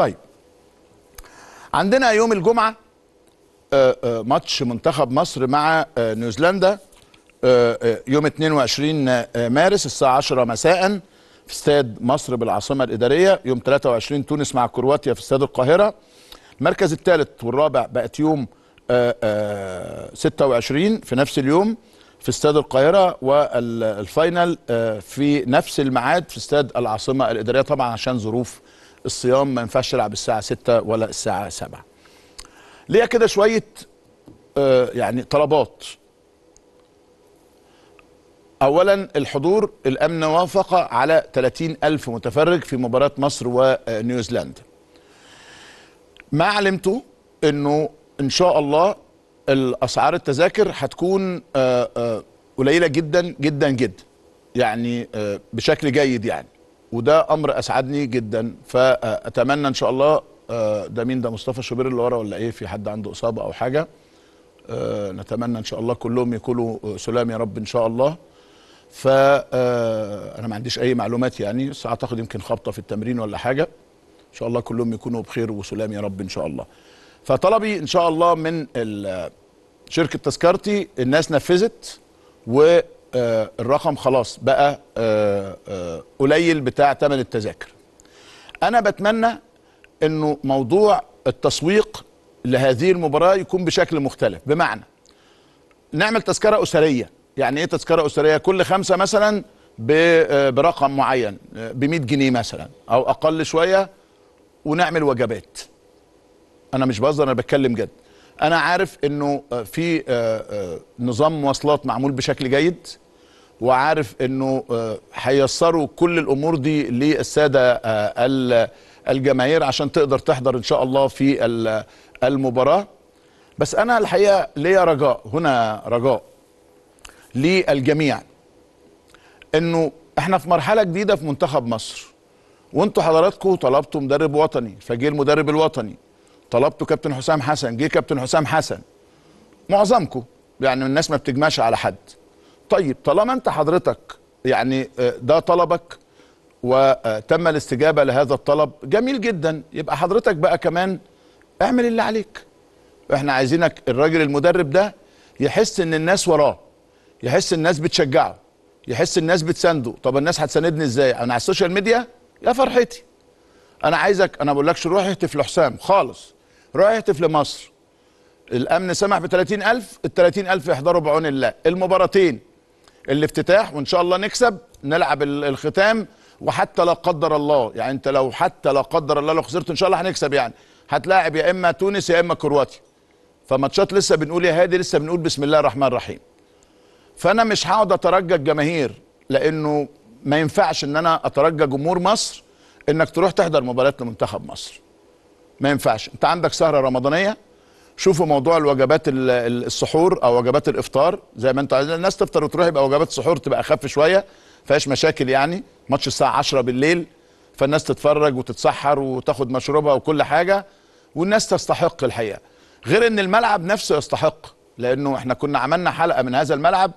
طيب عندنا يوم الجمعة آه، آه، ماتش منتخب مصر مع آه، نيوزيلندا يوم 22 مارس الساعة 10 مساء في استاد مصر بالعاصمة الإدارية يوم 23 تونس مع كرواتيا في استاد القاهرة المركز الثالث والرابع بقت يوم 26 في نفس اليوم في استاد القاهرة والفاينل في نفس الميعاد في استاد العاصمة الإدارية طبعا عشان ظروف الصيام ما ينفعش العب الساعه 6 ولا الساعه 7 ليا كده شويه آه يعني طلبات اولا الحضور الامن وافق على 30 الف متفرج في مباراه مصر ونيوزيلندا آه، ما علمته انه ان شاء الله الاسعار التذاكر هتكون آه، آه، قليله جدا جدا جدا يعني بشكل جيد يعني وده امر اسعدني جدا فاتمنى ان شاء الله آه، ده مين ده مصطفى شوبير اللي ورا ولا ايه في حد عنده اصابه او حاجه آه، نتمنى ان شاء الله كلهم يكونوا آه، سلام يا رب ان شاء الله ف انا ما عنديش اي معلومات يعني بس اعتقد يمكن خبطه في التمرين ولا حاجه ان شاء الله كلهم يكونوا بخير وسلام يا رب ان شاء الله فطلبي ان شاء الله من شركه تذكرتي الناس نفذت و آه، الرقم خلاص بقى آه، آه، قليل بتاع ثمن التذاكر انا بتمنى انه موضوع التسويق لهذه المباراه يكون بشكل مختلف بمعنى نعمل تذكره اسريه يعني ايه تذكره اسريه كل خمسه مثلا برقم معين ب 100 جنيه مثلا او اقل شويه ونعمل وجبات انا مش بهزر انا بتكلم جد انا عارف انه في نظام مواصلات معمول بشكل جيد وعارف انه آه، هيسروا كل الامور دي للساده آه، الجماهير عشان تقدر تحضر ان شاء الله في المباراه بس انا الحقيقه ليا رجاء هنا رجاء للجميع انه احنا في مرحله جديده في منتخب مصر وانتوا حضراتكم طلبتوا مدرب وطني فجه المدرب الوطني طلبتوا كابتن حسام حسن جه كابتن حسام حسن معظمكم يعني الناس ما بتجمعش على حد طيب طالما انت حضرتك يعني آه، ده طلبك وتم الاستجابه لهذا الطلب جميل جدا يبقى حضرتك بقى كمان اعمل اللي عليك احنا عايزينك الراجل المدرب ده يحس ان الناس وراه يحس الناس بتشجعه يحس الناس بتسانده طب الناس هتساندني ازاي انا على السوشيال ميديا يا فرحتي انا عايزك انا ما بقولكش روح اهتف لحسام خالص روح اهتف لمصر الامن سمح ب 30000 ال 30000 يحضروا بعون الله المباراتين الافتتاح وان شاء الله نكسب نلعب الختام وحتى لا قدر الله يعني انت لو حتى لا قدر الله لو خسرت ان شاء الله هنكسب يعني هتلاعب يا اما تونس يا اما كرواتيا فماتشات لسه بنقول يا هادي لسه بنقول بسم الله الرحمن الرحيم فانا مش هقعد اترجى الجماهير لانه ما ينفعش ان انا اترجى جمهور مصر انك تروح تحضر مباريات لمنتخب مصر ما ينفعش انت عندك سهره رمضانيه شوفوا موضوع الوجبات السحور او وجبات الافطار زي ما انتوا عايزين الناس تفطر وتروح يبقى وجبات السحور تبقى اخف شويه فيهاش مشاكل يعني ماتش الساعه 10 بالليل فالناس تتفرج وتتسحر وتاخد مشروبها وكل حاجه والناس تستحق الحقيقه غير ان الملعب نفسه يستحق لانه احنا كنا عملنا حلقه من هذا الملعب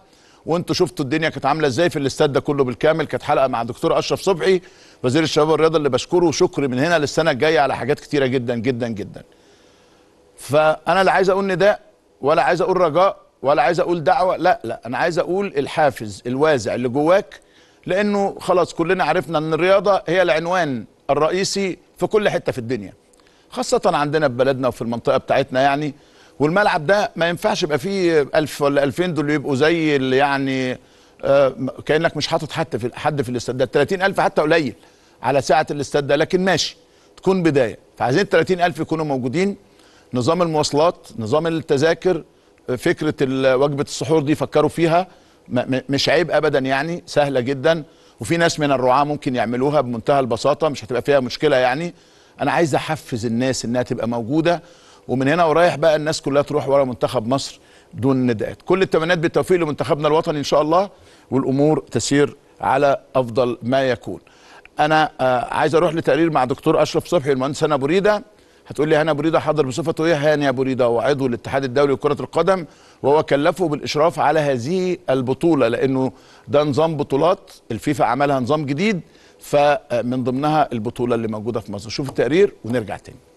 وانتوا شفتوا الدنيا كانت عامله ازاي في الاستاد ده كله بالكامل كانت حلقه مع الدكتور اشرف صبحي وزير الشباب والرياضه اللي بشكره شكر من هنا للسنه الجايه على حاجات كتيره جدا جدا جدا فانا لا عايز اقول نداء ولا عايز اقول رجاء ولا عايز اقول دعوه لا لا انا عايز اقول الحافز الوازع اللي جواك لانه خلاص كلنا عرفنا ان الرياضه هي العنوان الرئيسي في كل حته في الدنيا خاصه عندنا في بلدنا وفي المنطقه بتاعتنا يعني والملعب ده ما ينفعش يبقى فيه 1000 ألف ولا 2000 دول يبقوا زي اللي يعني آه كانك مش حاطط حد في حد في الاستاد ده 30000 حتى قليل على ساعه الاستاد ده لكن ماشي تكون بدايه فعايزين 30000 يكونوا موجودين نظام المواصلات نظام التذاكر فكره وجبه السحور دي فكروا فيها مش عيب ابدا يعني سهله جدا وفي ناس من الرعاه ممكن يعملوها بمنتهى البساطه مش هتبقى فيها مشكله يعني انا عايز احفز الناس انها تبقى موجوده ومن هنا ورايح بقى الناس كلها تروح ورا منتخب مصر دون نداءات كل التمنيات بالتوفيق لمنتخبنا الوطني ان شاء الله والامور تسير على افضل ما يكون انا آه، عايز اروح لتقرير مع دكتور اشرف صبحي والمهندس أنا بريده هتقول لي هاني ابو ريده حاضر بصفته ايه هاني ابو ريده هو عضو الاتحاد الدولي لكره القدم وهو كلفه بالاشراف على هذه البطوله لانه ده نظام بطولات الفيفا عملها نظام جديد فمن ضمنها البطوله اللي موجوده في مصر شوف التقرير ونرجع تاني